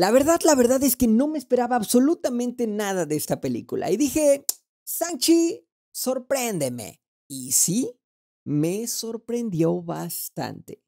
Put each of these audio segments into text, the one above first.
La verdad, la verdad es que no me esperaba absolutamente nada de esta película y dije, Sanchi, sorpréndeme. Y sí, me sorprendió bastante.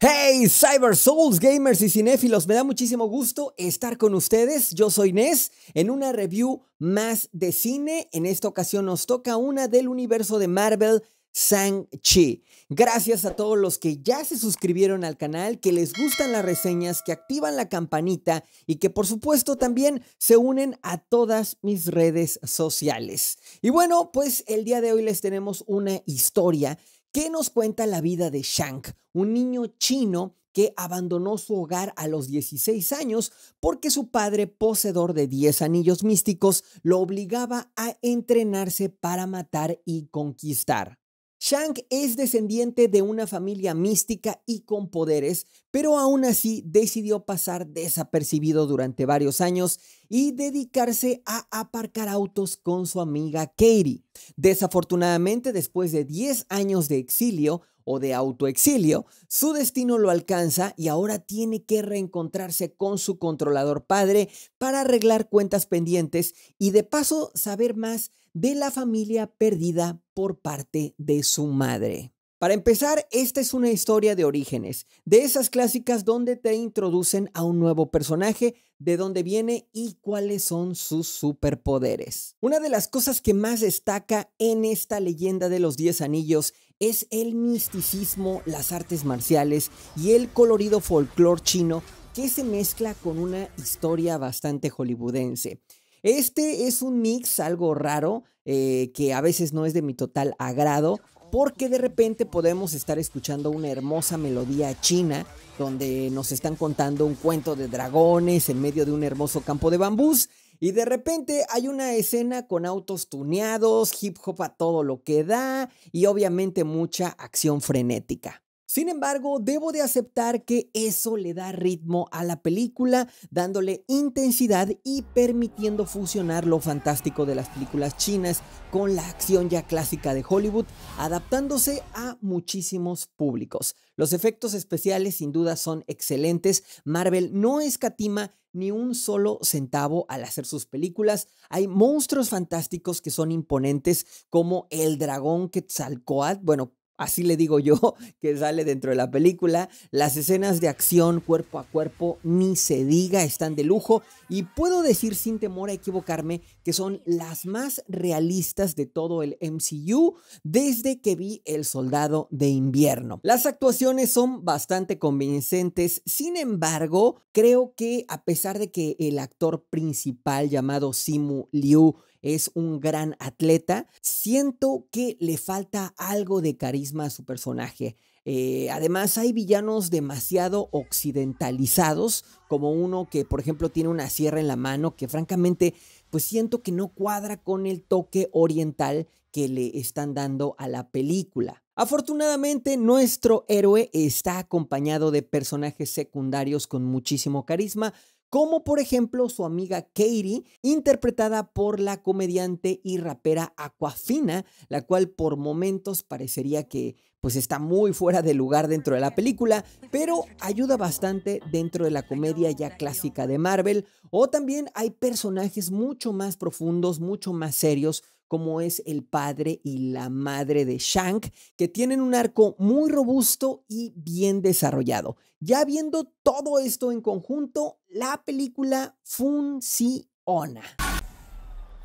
Hey, Cyber Souls gamers y cinéfilos, me da muchísimo gusto estar con ustedes. Yo soy Nes en una review más de cine. En esta ocasión nos toca una del universo de Marvel Sang-Chi. Gracias a todos los que ya se suscribieron al canal, que les gustan las reseñas, que activan la campanita y que por supuesto también se unen a todas mis redes sociales. Y bueno, pues el día de hoy les tenemos una historia que nos cuenta la vida de Shang, un niño chino que abandonó su hogar a los 16 años porque su padre, poseedor de 10 anillos místicos, lo obligaba a entrenarse para matar y conquistar. Shang es descendiente de una familia mística y con poderes, pero aún así decidió pasar desapercibido durante varios años y dedicarse a aparcar autos con su amiga Katie. Desafortunadamente, después de 10 años de exilio o de autoexilio, su destino lo alcanza y ahora tiene que reencontrarse con su controlador padre para arreglar cuentas pendientes y de paso saber más de la familia perdida por parte de su madre. Para empezar, esta es una historia de orígenes, de esas clásicas donde te introducen a un nuevo personaje, de dónde viene y cuáles son sus superpoderes. Una de las cosas que más destaca en esta leyenda de los 10 anillos es el misticismo, las artes marciales y el colorido folclore chino que se mezcla con una historia bastante hollywoodense. Este es un mix algo raro, eh, que a veces no es de mi total agrado, porque de repente podemos estar escuchando una hermosa melodía china donde nos están contando un cuento de dragones en medio de un hermoso campo de bambús y de repente hay una escena con autos tuneados, hip hop a todo lo que da y obviamente mucha acción frenética. Sin embargo, debo de aceptar que eso le da ritmo a la película, dándole intensidad y permitiendo fusionar lo fantástico de las películas chinas con la acción ya clásica de Hollywood, adaptándose a muchísimos públicos. Los efectos especiales sin duda son excelentes, Marvel no escatima ni un solo centavo al hacer sus películas. Hay monstruos fantásticos que son imponentes, como el dragón Quetzalcoatl, bueno, así le digo yo, que sale dentro de la película. Las escenas de acción cuerpo a cuerpo, ni se diga, están de lujo y puedo decir sin temor a equivocarme que son las más realistas de todo el MCU desde que vi El Soldado de Invierno. Las actuaciones son bastante convincentes, sin embargo, creo que a pesar de que el actor principal llamado Simu Liu es un gran atleta, siento que le falta algo de carisma a su personaje. Eh, además hay villanos demasiado occidentalizados, como uno que por ejemplo tiene una sierra en la mano que francamente pues siento que no cuadra con el toque oriental que le están dando a la película. Afortunadamente, nuestro héroe está acompañado de personajes secundarios con muchísimo carisma, como por ejemplo su amiga Katie, interpretada por la comediante y rapera Aquafina, la cual por momentos parecería que pues está muy fuera de lugar dentro de la película, pero ayuda bastante dentro de la comedia ya clásica de Marvel. O también hay personajes mucho más profundos, mucho más serios, como es el padre y la madre de Shank, que tienen un arco muy robusto y bien desarrollado. Ya viendo todo esto en conjunto, la película funciona.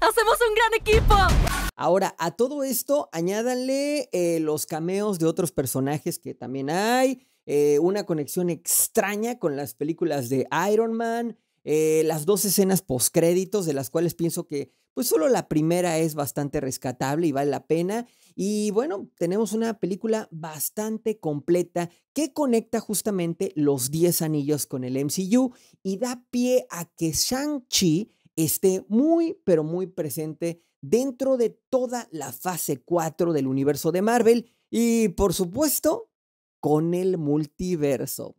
¡Hacemos un gran equipo! Ahora, a todo esto, añádanle eh, los cameos de otros personajes que también hay, eh, una conexión extraña con las películas de Iron Man, eh, las dos escenas postcréditos, de las cuales pienso que pues solo la primera es bastante rescatable y vale la pena. Y bueno, tenemos una película bastante completa que conecta justamente los 10 anillos con el MCU y da pie a que Shang-Chi esté muy, pero muy presente dentro de toda la fase 4 del universo de Marvel y, por supuesto, con el multiverso.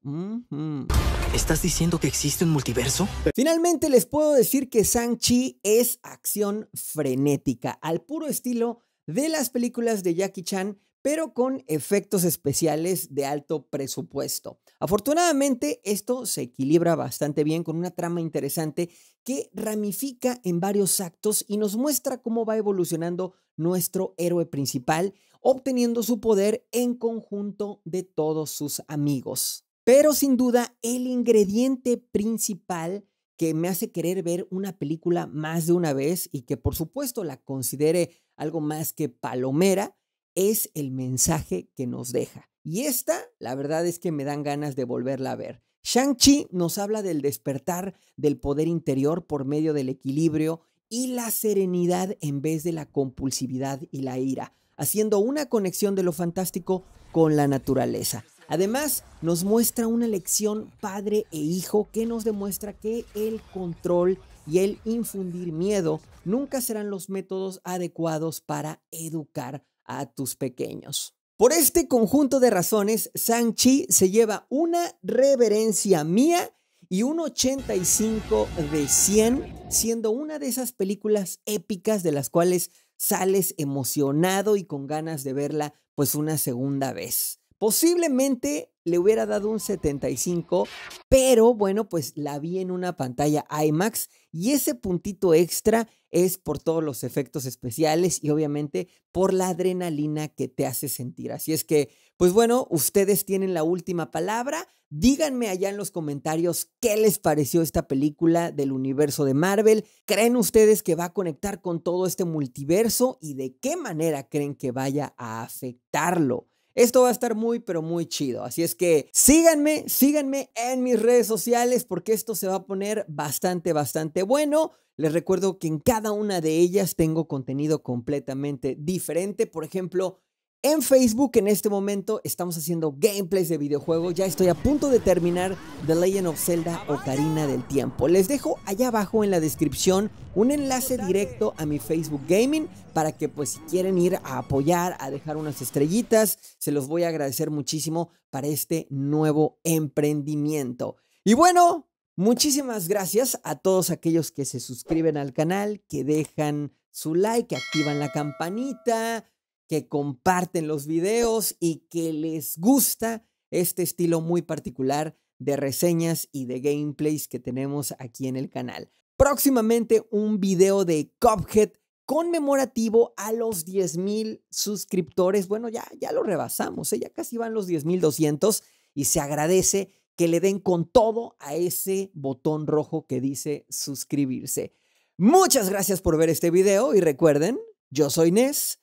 ¿Estás diciendo que existe un multiverso? Finalmente les puedo decir que Shang-Chi es acción frenética, al puro estilo de las películas de Jackie Chan, pero con efectos especiales de alto presupuesto. Afortunadamente, esto se equilibra bastante bien con una trama interesante que ramifica en varios actos y nos muestra cómo va evolucionando nuestro héroe principal, obteniendo su poder en conjunto de todos sus amigos. Pero sin duda, el ingrediente principal que me hace querer ver una película más de una vez y que por supuesto la considere algo más que palomera, es el mensaje que nos deja. Y esta, la verdad es que me dan ganas de volverla a ver. Shang-Chi nos habla del despertar del poder interior por medio del equilibrio y la serenidad en vez de la compulsividad y la ira, haciendo una conexión de lo fantástico con la naturaleza. Además, nos muestra una lección padre e hijo que nos demuestra que el control y el infundir miedo nunca serán los métodos adecuados para educar, a tus pequeños. Por este conjunto de razones, Sanchi se lleva una reverencia mía y un 85 de 100, siendo una de esas películas épicas de las cuales sales emocionado y con ganas de verla pues una segunda vez. Posiblemente le hubiera dado un 75, pero bueno, pues la vi en una pantalla IMAX y ese puntito extra es por todos los efectos especiales y obviamente por la adrenalina que te hace sentir. Así es que, pues bueno, ustedes tienen la última palabra. Díganme allá en los comentarios qué les pareció esta película del universo de Marvel. ¿Creen ustedes que va a conectar con todo este multiverso y de qué manera creen que vaya a afectarlo? Esto va a estar muy, pero muy chido. Así es que síganme, síganme en mis redes sociales porque esto se va a poner bastante, bastante bueno. Les recuerdo que en cada una de ellas tengo contenido completamente diferente. Por ejemplo, en Facebook en este momento estamos haciendo gameplays de videojuegos. Ya estoy a punto de terminar The Legend of Zelda Ocarina del Tiempo. Les dejo allá abajo en la descripción un enlace directo a mi Facebook Gaming para que pues si quieren ir a apoyar, a dejar unas estrellitas, se los voy a agradecer muchísimo para este nuevo emprendimiento. Y bueno, muchísimas gracias a todos aquellos que se suscriben al canal, que dejan su like, que activan la campanita que comparten los videos y que les gusta este estilo muy particular de reseñas y de gameplays que tenemos aquí en el canal. Próximamente un video de Cuphead conmemorativo a los 10.000 suscriptores. Bueno, ya, ya lo rebasamos, ¿eh? ya casi van los 10.200 y se agradece que le den con todo a ese botón rojo que dice suscribirse. Muchas gracias por ver este video y recuerden, yo soy Nes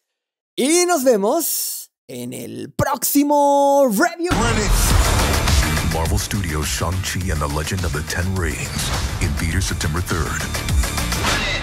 y nos vemos en el próximo review. Marvel Studios Shang-Chi and the Legend of the Ten Rings in theaters September 3rd.